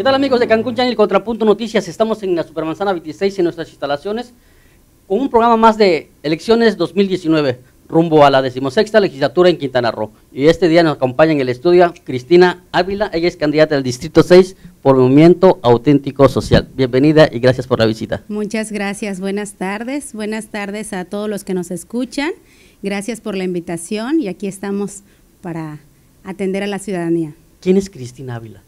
¿Qué tal amigos de Cancún Channel Contrapunto Noticias? Estamos en la Supermanzana 26 en nuestras instalaciones con un programa más de elecciones 2019 rumbo a la decimosexta legislatura en Quintana Roo. Y este día nos acompaña en el estudio Cristina Ávila, ella es candidata del Distrito 6 por Movimiento Auténtico Social. Bienvenida y gracias por la visita. Muchas gracias, buenas tardes, buenas tardes a todos los que nos escuchan. Gracias por la invitación y aquí estamos para atender a la ciudadanía. ¿Quién es Cristina Ávila?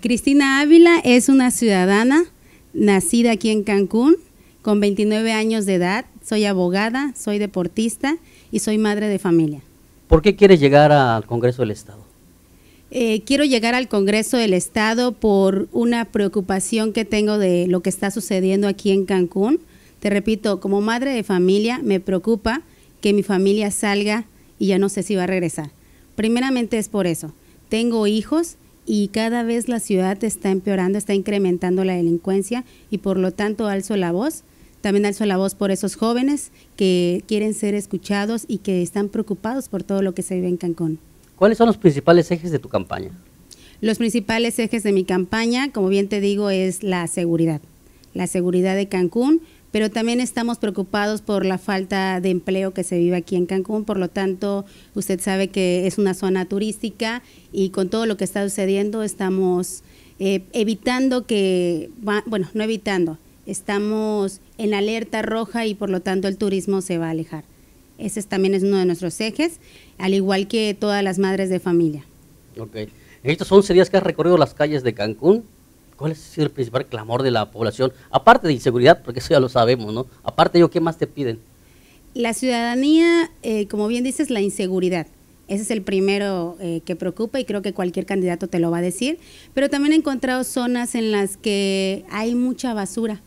Cristina Ávila es una ciudadana nacida aquí en Cancún, con 29 años de edad, soy abogada, soy deportista y soy madre de familia. ¿Por qué quieres llegar al Congreso del Estado? Eh, quiero llegar al Congreso del Estado por una preocupación que tengo de lo que está sucediendo aquí en Cancún. Te repito, como madre de familia me preocupa que mi familia salga y ya no sé si va a regresar. Primeramente es por eso. Tengo hijos y cada vez la ciudad está empeorando, está incrementando la delincuencia y por lo tanto alzo la voz. También alzo la voz por esos jóvenes que quieren ser escuchados y que están preocupados por todo lo que se vive en Cancún. ¿Cuáles son los principales ejes de tu campaña? Los principales ejes de mi campaña, como bien te digo, es la seguridad. La seguridad de Cancún, pero también estamos preocupados por la falta de empleo que se vive aquí en Cancún, por lo tanto, usted sabe que es una zona turística y con todo lo que está sucediendo estamos eh, evitando que, bueno, no evitando, estamos en alerta roja y por lo tanto el turismo se va a alejar. Ese también es uno de nuestros ejes, al igual que todas las madres de familia. Ok. estos 11 días que has recorrido las calles de Cancún, ¿Cuál es el principal clamor de la población? Aparte de inseguridad, porque eso ya lo sabemos, ¿no? Aparte de ¿qué más te piden? La ciudadanía, eh, como bien dices, la inseguridad. Ese es el primero eh, que preocupa y creo que cualquier candidato te lo va a decir. Pero también he encontrado zonas en las que hay mucha basura,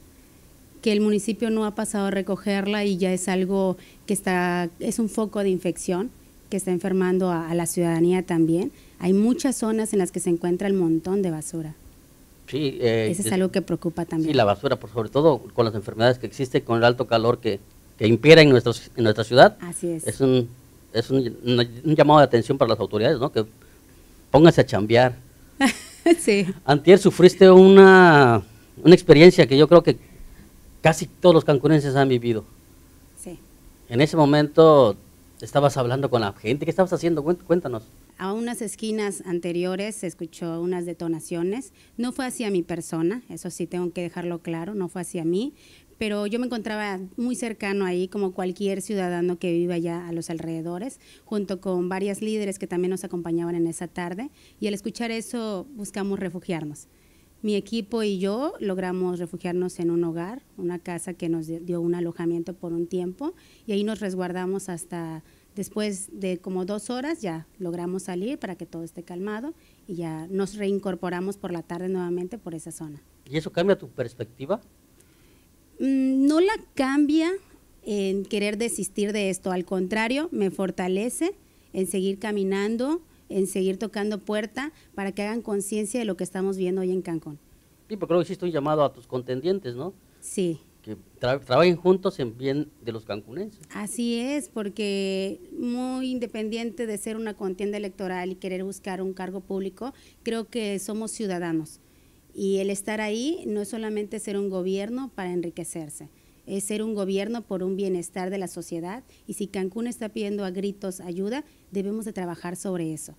que el municipio no ha pasado a recogerla y ya es algo que está, es un foco de infección que está enfermando a la ciudadanía también. Hay muchas zonas en las que se encuentra el montón de basura. Sí, eh, Eso es algo que preocupa también. Sí, la basura, por sobre todo con las enfermedades que existen, con el alto calor que, que impera en, nuestros, en nuestra ciudad. Así es. Es, un, llamado de atención para las autoridades, ¿no? Que pónganse a chambear. sí. Antier sufriste una, una experiencia que yo creo que casi todos los cancunenses han vivido. Sí. En ese momento estabas hablando con la gente. ¿Qué estabas haciendo? Cuéntanos a unas esquinas anteriores se escuchó unas detonaciones. No fue hacia mi persona, eso sí tengo que dejarlo claro, no fue hacia mí, pero yo me encontraba muy cercano ahí, como cualquier ciudadano que viva allá a los alrededores, junto con varias líderes que también nos acompañaban en esa tarde, y al escuchar eso buscamos refugiarnos. Mi equipo y yo logramos refugiarnos en un hogar, una casa que nos dio un alojamiento por un tiempo, y ahí nos resguardamos hasta Después de como dos horas ya logramos salir para que todo esté calmado y ya nos reincorporamos por la tarde nuevamente por esa zona. ¿Y eso cambia tu perspectiva? Mm, no la cambia en querer desistir de esto, al contrario, me fortalece en seguir caminando, en seguir tocando puerta para que hagan conciencia de lo que estamos viendo hoy en Cancún. Sí, porque creo que hiciste un llamado a tus contendientes, ¿no? Sí que trabajen juntos en bien de los cancunenses. Así es, porque muy independiente de ser una contienda electoral y querer buscar un cargo público, creo que somos ciudadanos. Y el estar ahí no es solamente ser un gobierno para enriquecerse, es ser un gobierno por un bienestar de la sociedad. Y si Cancún está pidiendo a gritos ayuda, debemos de trabajar sobre eso.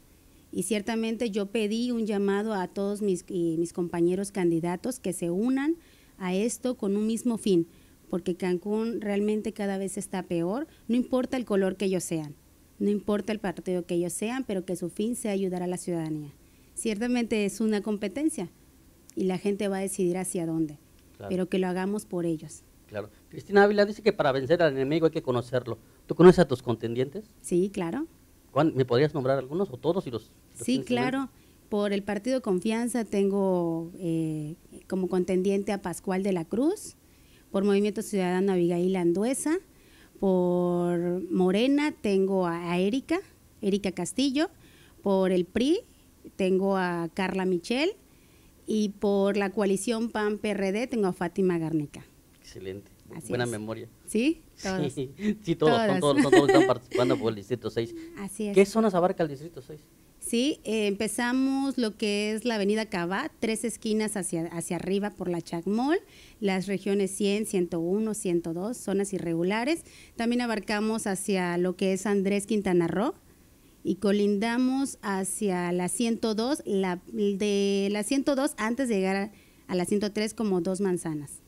Y ciertamente yo pedí un llamado a todos mis, mis compañeros candidatos que se unan a esto con un mismo fin, porque Cancún realmente cada vez está peor, no importa el color que ellos sean, no importa el partido que ellos sean, pero que su fin sea ayudar a la ciudadanía. Ciertamente es una competencia y la gente va a decidir hacia dónde, pero que lo hagamos por ellos. Claro. Cristina Ávila dice que para vencer al enemigo hay que conocerlo. ¿Tú conoces a tus contendientes? Sí, claro. ¿Me podrías nombrar algunos o todos? sí, claro. Por el partido Confianza tengo eh, como contendiente a Pascual de la Cruz, por Movimiento Ciudadano Abigail Anduesa, por Morena tengo a Erika, Erika Castillo, por el PRI tengo a Carla Michel y por la coalición PAN-PRD tengo a Fátima Garnica. Excelente. Buena memoria. ¿Sí? ¿Todos? Sí, están participando por el Distrito 6. ¿Qué zonas abarca el Distrito 6? ¿sí? Eh, empezamos lo que es la avenida Cabá, tres esquinas hacia, hacia arriba por la Chacmol, las regiones 100, 101, 102, zonas irregulares. También abarcamos hacia lo que es Andrés Quintana Roo y colindamos hacia la 102, la, de la 102 antes de llegar a, la 103 como dos manzanas.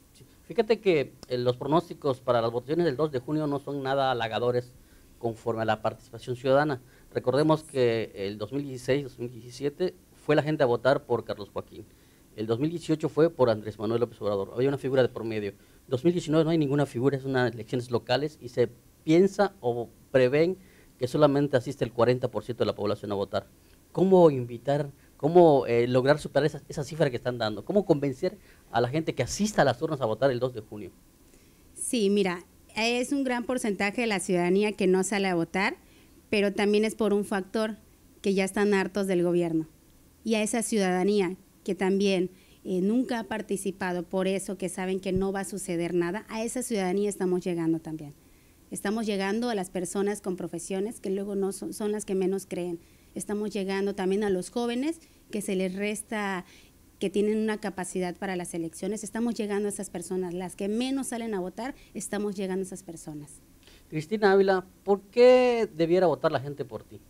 Fíjate que eh, los pronósticos para las votaciones del 2 de junio no son nada halagadores conforme a la participación ciudadana. Recordemos que el 2016-2017 fue la gente a votar por Carlos Joaquín. El 2018 fue por Andrés Manuel López Obrador. Había una figura de promedio. medio. 2019 no hay ninguna figura, es unas elecciones locales y se piensa o prevén que solamente asiste el 40% de la población a votar. ¿Cómo invitar, cómo eh, lograr superar esa, esa, cifra que están dando? ¿Cómo convencer a la gente que asista a las urnas a votar el 2 de junio? Sí, mira, es un gran porcentaje de la ciudadanía que no sale a votar pero también es por un factor que ya están hartos del gobierno y a esa ciudadanía que también eh, nunca ha participado, por eso que saben que no va a suceder nada, a esa ciudadanía estamos llegando también. Estamos llegando a las personas con profesiones que luego no son las que menos creen. Estamos llegando también a los jóvenes que se les resta que tienen una capacidad para las elecciones, estamos llegando a esas personas, las que menos salen a votar, estamos llegando a esas personas. Cristina Ávila, ¿por qué debiera votar la gente por ti?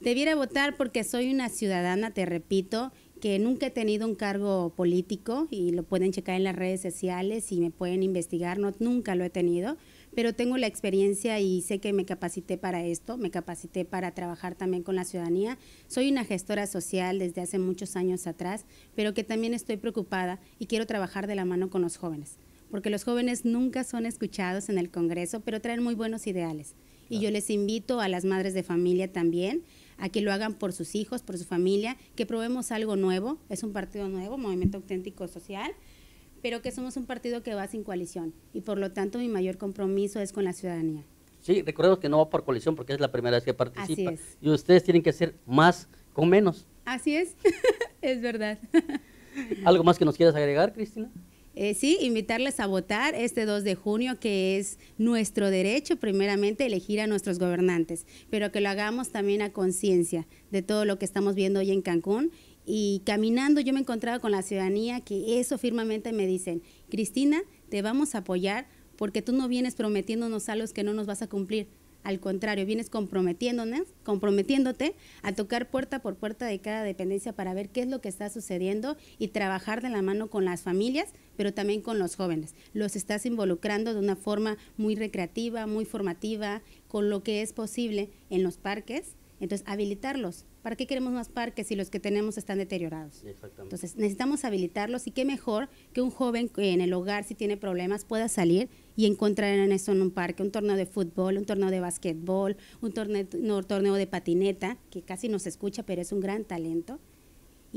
Debiera votar porque soy una ciudadana, te repito, que nunca he tenido un cargo político y lo pueden checar en las redes sociales y me pueden investigar, no, nunca lo he tenido, pero tengo la experiencia y sé que me capacité para esto, me capacité para trabajar también con la ciudadanía. Soy una gestora social desde hace muchos años atrás, pero que también estoy preocupada y quiero trabajar de la mano con los jóvenes porque los jóvenes nunca son escuchados en el Congreso, pero traen muy buenos ideales. Y yo les invito a las madres de familia también a que lo hagan por sus hijos, por su familia, que probemos algo nuevo. Es un partido nuevo, Movimiento Auténtico Social, pero que somos un partido que va sin coalición y por lo tanto mi mayor compromiso es con la ciudadanía. Sí, recordemos que no va por coalición porque es la primera vez que participa. Y ustedes tienen que hacer más con menos. Así es, es verdad. ¿Algo más que nos quieras agregar, Cristina? Eh, sí, invitarles a votar este 2 de junio, que es nuestro derecho primeramente elegir a nuestros gobernantes, pero que lo hagamos también a conciencia de todo lo que estamos viendo hoy en Cancún. Y caminando yo me he encontrado con la ciudadanía que eso firmemente me dicen, Cristina, te vamos a apoyar porque tú no vienes prometiéndonos algo que no nos vas a cumplir al contrario, vienes comprometiéndonos, comprometiéndote a tocar puerta por puerta de cada dependencia para ver qué es lo que está sucediendo y trabajar de la mano con las familias, pero también con los jóvenes. Los estás involucrando de una forma muy recreativa, muy formativa, con lo que es posible en los parques entonces, habilitarlos. ¿Para qué queremos más parques si los que tenemos están deteriorados? Entonces, necesitamos habilitarlos y qué mejor que un joven en el hogar, si tiene problemas, pueda salir y encontrar en eso en un parque, un torneo de fútbol, un torneo de básquetbol, un torneo, torneo de patineta, que casi no se escucha, pero es un gran talento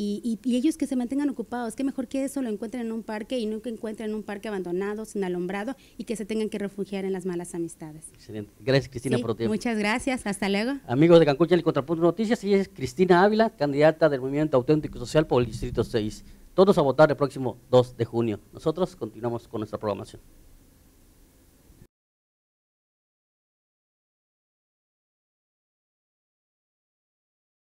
y, ellos que se mantengan ocupados, que mejor que eso lo encuentren en un parque y nunca encuentren un parque abandonado, sin alumbrado y que se tengan que refugiar en las malas amistades. Excelente. Gracias, Cristina, por tu tiempo. Muchas gracias. Hasta luego. Amigos de Cancún, el Contrapunto Noticias, ella es Cristina Ávila, candidata del Movimiento Auténtico Social por el Distrito 6. Todos a votar el próximo 2 de junio. Nosotros continuamos con nuestra programación.